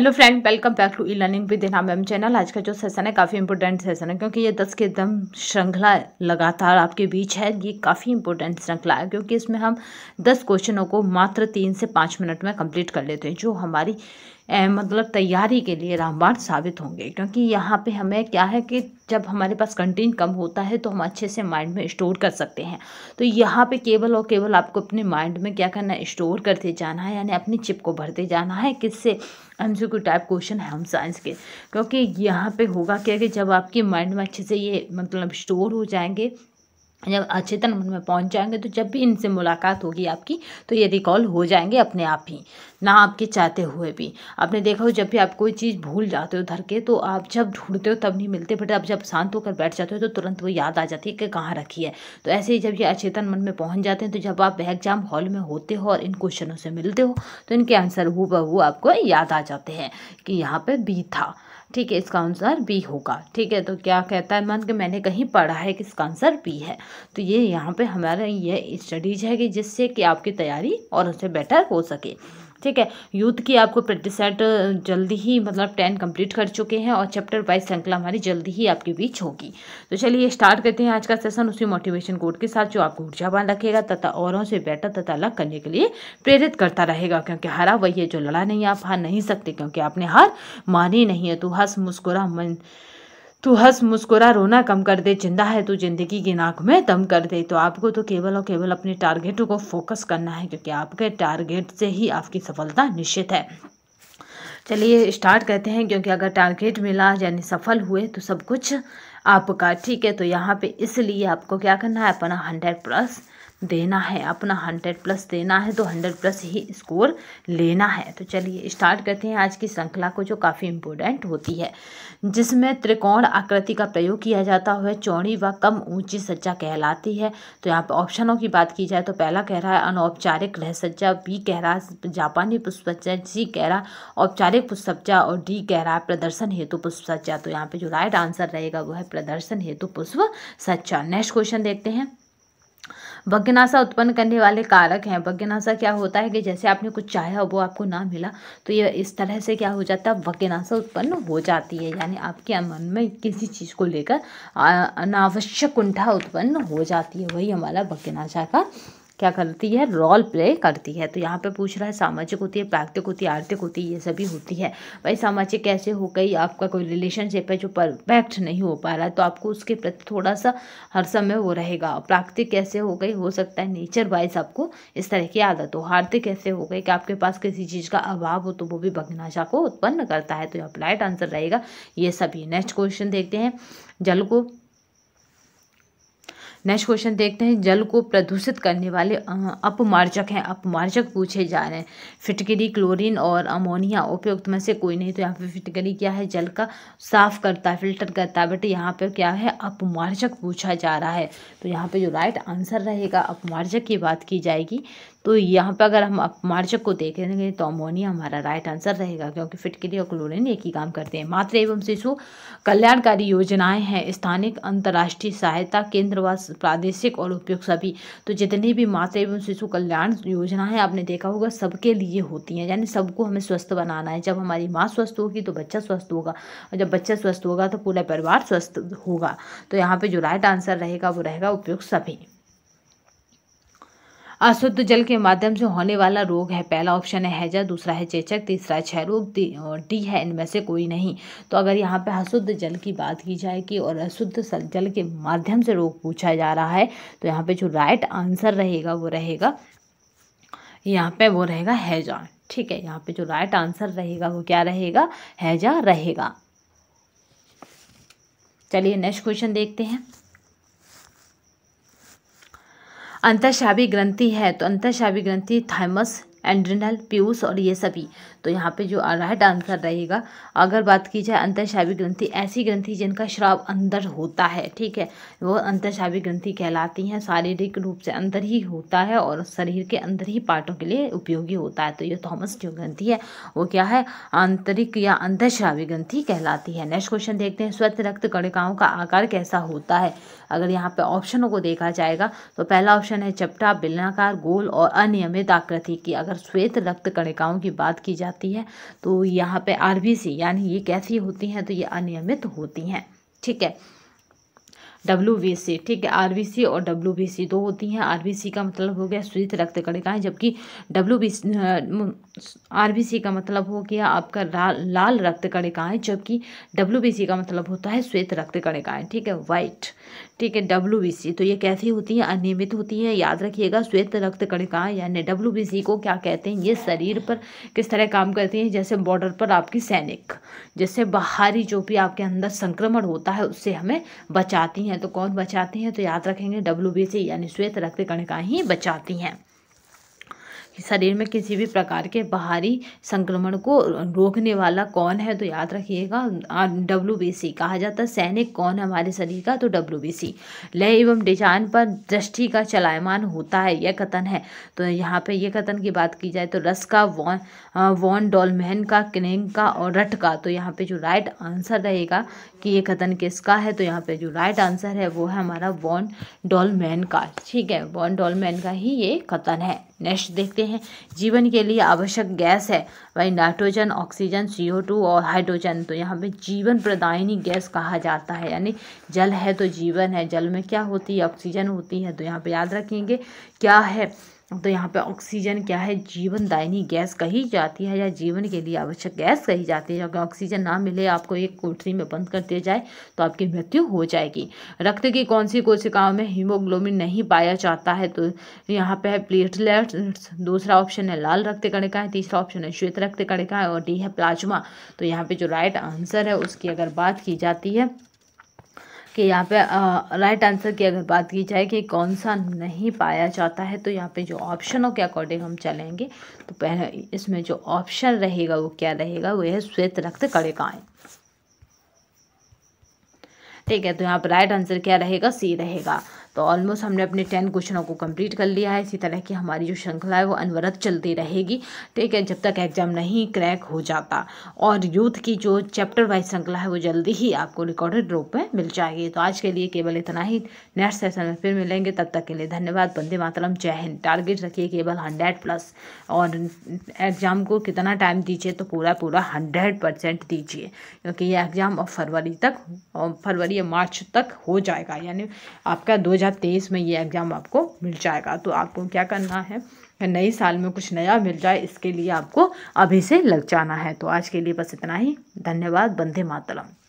hello friend welcome back to e learning with Inaam ma'am channel आज का जो session है काफ़ी इंपॉर्टेंट सेशन है क्योंकि ये दस के एकदम श्रृंखला लगातार आपके बीच है ये काफ़ी इंपॉर्टेंट श्रृंखला है क्योंकि इसमें हम दस क्वेश्चनों को मात्र तीन से पाँच मिनट में कंप्लीट कर लेते हैं जो हमारी मतलब तैयारी के लिए रामबाण साबित होंगे क्योंकि यहाँ पे हमें क्या है कि जब हमारे पास कंटेंट कम होता है तो हम अच्छे से माइंड में स्टोर कर सकते हैं तो यहाँ पे केवल और केवल आपको अपने माइंड में क्या करना है स्टोर करते जाना है यानी अपनी चिप को भरते जाना है किससे एम सी टाइप क्वेश्चन है हम साइंस के क्योंकि यहाँ पे होगा क्या कि जब आपके माइंड में अच्छे से ये मतलब स्टोर हो जाएंगे जब अचेतन मन में पहुंच जाएंगे तो जब भी इनसे मुलाकात होगी आपकी तो ये रिकॉल हो जाएंगे अपने आप ही ना आपके चाहते हुए भी आपने देखा हो जब भी आप कोई चीज़ भूल जाते हो धर के तो आप जब ढूंढते हो तब नहीं मिलते बट आप जब शांत होकर बैठ जाते हो तो तुरंत वो याद आ जाती है कि कहाँ रखी है तो ऐसे ही जब ये अचेतन मन में पहुँच जाते हैं तो जब आप एग्जाम हॉल में होते हो और इन क्वेश्चनों से मिलते हो तो इनके आंसर हु बहू आपको याद आ जाते हैं कि यहाँ पर बी था ठीक है इसका आंसर बी होगा ठीक है तो क्या कहता है मन कि मैंने कहीं पढ़ा है कि इसका आंसर बी है तो ये यहाँ पे हमारा ये स्टडीज है कि जिससे कि आपकी तैयारी और उससे बेटर हो सके ठीक है यूथ की आपको प्रैक्टिस सेट जल्दी ही मतलब टेन कंप्लीट कर चुके हैं और चैप्टर वाइज श्रृंखला हमारी जल्दी ही आपके बीच होगी तो चलिए स्टार्ट करते हैं आज का सेशन उसी मोटिवेशन कोड के साथ जो आपको ऊर्जावान रखेगा तथा औरों से बेटर तथा अलग करने के लिए प्रेरित करता रहेगा क्योंकि हरा वही है जो लड़ा नहीं आप हार नहीं सकते क्योंकि आपने हार मानी नहीं है तो हंस मुस्कुरा मन तू हंस मुस्कुरा रोना कम कर दे जिंदा है तू जिंदगी की नाक में दम कर दे तो आपको तो केवल और केवल अपने टारगेटों को फोकस करना है क्योंकि आपके टारगेट से ही आपकी सफलता निश्चित है चलिए स्टार्ट करते हैं क्योंकि अगर टारगेट मिला यानी सफल हुए तो सब कुछ आपका ठीक है तो यहाँ पे इसलिए आपको क्या करना है अपना हंड्रेड प्लस देना है अपना हंड्रेड प्लस देना है तो हंड्रेड प्लस ही स्कोर लेना है तो चलिए स्टार्ट करते हैं आज की श्रृंखला को जो काफ़ी इम्पोर्टेंट होती है जिसमें त्रिकोण आकृति का प्रयोग किया जाता है चौड़ी व कम ऊंची सज्जा कहलाती है तो यहाँ पर ऑप्शनों की बात की जाए तो पहला कह रहा है अनौपचारिक रह सज्जा बी कह रहा है जापानी पुष्प सज्जा सी कह रहा औपचारिक पुष्प सज्जा और डी कह रहा है प्रदर्शन हेतु पुष्प सज्जा तो यहाँ पर जो राइट आंसर रहेगा वो है प्रदर्शन हेतु पुष्प सज्जा नेक्स्ट क्वेश्चन देखते हैं भग्नाशा उत्पन्न करने वाले कारक हैं भग्नाशा क्या होता है कि जैसे आपने कुछ चाहा वो आपको ना मिला तो ये इस तरह से क्या हो जाता है भग्नाशा उत्पन्न हो जाती है यानी आपके मन में किसी चीज़ को लेकर अनावश्यक कुंठा उत्पन्न हो जाती है वही हमारा भग्नाशा का क्या करती है रोल प्ले करती है तो यहाँ पे पूछ रहा है सामाजिक होती है प्राकृतिक होती है आर्थिक होती है ये सभी होती है भाई सामाजिक कैसे हो गई आपका कोई रिलेशनशिप है जो परफेक्ट नहीं हो पा रहा है तो आपको उसके प्रति थोड़ा सा हर समय वो रहेगा प्राकृतिक कैसे हो गई हो सकता है नेचर वाइज आपको इस तरह की आदत हो आर्थिक कैसे हो गई कि आपके पास किसी चीज़ का अभाव हो तो वो भी भग्नाशा को उत्पन्न करता है तो यहाँ राइट आंसर रहेगा ये सभी नेक्स्ट क्वेश्चन देखते हैं जल को नेक्स्ट क्वेश्चन देखते हैं जल को प्रदूषित करने वाले अपमार्जक हैं अपमार्जक पूछे जा रहे हैं फिटकरी क्लोरीन और अमोनिया उपयुक्त में से कोई नहीं तो यहाँ पे फिटकरी क्या है जल का साफ करता है फिल्टर करता है बट यहाँ पे क्या है अपमार्जक पूछा जा रहा है तो यहाँ पे जो राइट आंसर रहेगा अपमार्जक की बात की जाएगी तो यहाँ पर अगर हम अपमार्जक को देखेंगे तो अमोनिया हमारा राइट आंसर रहेगा क्योंकि फिटकरी और क्लोरीन एक ही काम करते हैं मात्र एवं शिशु कल्याणकारी योजनाएं हैं स्थानिक अंतर्राष्ट्रीय सहायता केंद्र व प्रादेशिक और उपयुक्त सभी तो जितनी भी मातृ एवं शिशु कल्याण योजना है आपने देखा होगा सबके लिए होती हैं यानी सबको हमें स्वस्थ बनाना है जब हमारी माँ स्वस्थ होगी तो बच्चा स्वस्थ होगा और जब बच्चा स्वस्थ होगा तो पूरा परिवार स्वस्थ होगा तो यहाँ पर जो राइट आंसर रहेगा वो रहेगा उपयुक्त सभी अशुद्ध जल के माध्यम से होने वाला रोग है पहला ऑप्शन है हैजा दूसरा है चेचक तीसरा है और डी है इनमें से कोई नहीं तो अगर यहाँ पे अशुद्ध जल की बात की जाएगी और अशुद्ध जल के माध्यम से रोग पूछा जा रहा है तो यहाँ पे जो राइट आंसर रहेगा वो रहेगा यहाँ पे वो रहेगा हैजा ठीक है यहाँ पे जो राइट आंसर रहेगा वो क्या रहेगा हैजा रहेगा चलिए नेक्स्ट क्वेश्चन देखते हैं अंतरशावी ग्रंथि है तो अंतरशावी ग्रंथि थाइमस एंड्रिनल प्यूस और ये सभी तो यहाँ पे जो राइट आंसर रहेगा अगर बात की जाए अंतरशावी ग्रंथि ऐसी ग्रंथि जिनका श्राव अंदर होता है ठीक है वो अंतरशावी ग्रंथि कहलाती हैं शारीरिक रूप से अंदर ही होता है और शरीर के अंदर ही पार्टों के लिए उपयोगी होता है तो ये थॉमस जो ग्रंथि है वो क्या है आंतरिक या अंतरश्रावी ग्रंथि कहलाती है नेक्स्ट क्वेश्चन देखते हैं स्वच्छ रक्त कणिकाओं का आकार कैसा होता है अगर यहाँ पे ऑप्शनों को देखा जाएगा तो पहला ऑप्शन है चपटा बिलनाकार गोल और अनियमित आकृति की अगर श्वेत रक्त कणिकाओं की बात की जाती है तो यहाँ पे आरबीसी यानी ये कैसी होती हैं तो ये अनियमित होती हैं ठीक है डब्ल्यू बी सी ठीक है आर बी सी और डब्ल्यू बी सी दो होती हैं आर बी सी का मतलब हो गया श्वेत रक्त कणिकाएं जबकि W B R B C का मतलब हो गया आपका लाल रक्त कणिकाएं जबकि डब्ल्यू बी सी का मतलब होता है श्वेत रक्त कणिकाएं ठीक है वाइट ठीक है डब्ल्यू तो ये कैसी होती हैं अनियमित होती हैं याद रखिएगा श्वेत रक्त कणिका यानी डब्ल्यू को क्या कहते हैं ये शरीर पर किस तरह काम करती हैं जैसे बॉर्डर पर आपकी सैनिक जैसे बाहरी जो भी आपके अंदर संक्रमण होता है उससे हमें बचाती हैं तो कौन बचाती हैं तो याद रखेंगे डब्ल्यू यानी श्वेत रक्त कणिका ही बचाती हैं शरीर में किसी भी प्रकार के बाहरी संक्रमण को रोकने वाला कौन है तो याद रखिएगा डब्ल्यू कहा जाता है सैनिक कौन है हमारे शरीर का तो डब्ल्यू लय एवं डिजाइन पर दृष्टि का चलायमान होता है यह कथन है तो यहाँ पे यह कथन की बात की जाए तो रस का वॉन वॉन डोलमैन का किनेंग का और रट का तो यहाँ पे जो राइट आंसर रहेगा कि ये कथन किसका है तो यहाँ पे जो राइट आंसर है वो है हमारा वॉन डॉलमैन का ठीक है वॉन डॉलमैन का ही ये कथन है नेक्स्ट देखते हैं जीवन के लिए आवश्यक गैस है वही नाइट्रोजन ऑक्सीजन सीओ टू और हाइड्रोजन तो यहाँ पे जीवन प्रदायनी गैस कहा जाता है यानी जल है तो जीवन है जल में क्या होती है ऑक्सीजन होती है तो यहाँ पे याद रखेंगे क्या है तो यहाँ पे ऑक्सीजन क्या है दायनी गैस कही जाती है या जीवन के लिए आवश्यक गैस कही जाती है अगर ऑक्सीजन ना मिले आपको एक कोठरी में बंद कर दिया जाए तो आपकी मृत्यु हो जाएगी रक्त की कौन सी कोशिकाओं में हीमोग्लोबिन नहीं पाया जाता है तो यहाँ पे है प्लेटलेट्स दूसरा ऑप्शन है लाल रक्त कणिका है तीसरा ऑप्शन है श्वेत रक्त कणिका है और डी है प्लाज्मा तो यहाँ पर जो राइट आंसर है उसकी अगर बात की जाती है कि यहाँ पे राइट आंसर की अगर बात की जाए कि कौन सा नहीं पाया जाता है तो यहाँ पे जो ऑप्शनों के अकॉर्डिंग हम चलेंगे तो पहले इसमें जो ऑप्शन रहेगा वो क्या रहेगा वो है श्वेत रक्त कड़िकाएँ ठीक है तो यहाँ पर राइट आंसर क्या रहेगा सी रहेगा तो ऑलमोस्ट हमने अपने टेन क्वेश्चनों को कंप्लीट कर लिया है इसी तरह की हमारी जो श्रृंखला है वो अनवरत चलती रहेगी ठीक है जब तक एग्ज़ाम नहीं क्रैक हो जाता और यूथ की जो चैप्टर वाइज श्रृंखला है वो जल्दी ही आपको रिकॉर्डेड रूप में मिल जाएगी तो आज के लिए केवल इतना ही नेक्स्ट सेशन में फिर मिलेंगे तब तक के लिए धन्यवाद वंदे मातरम जय हिंद टारगेट रखिए केवल हंड्रेड प्लस और एग्ज़ाम को कितना टाइम दीजिए तो पूरा पूरा हंड्रेड परसेंट दीजिए क्योंकि ये एग्ज़ाम फरवरी तक फरवरी या मार्च तक हो जाएगा यानी आपका दो 2023 में ये एग्ज़ाम आपको मिल जाएगा तो आपको क्या करना है नए साल में कुछ नया मिल जाए इसके लिए आपको अभी से लग जाना है तो आज के लिए बस इतना ही धन्यवाद बंदे मातरम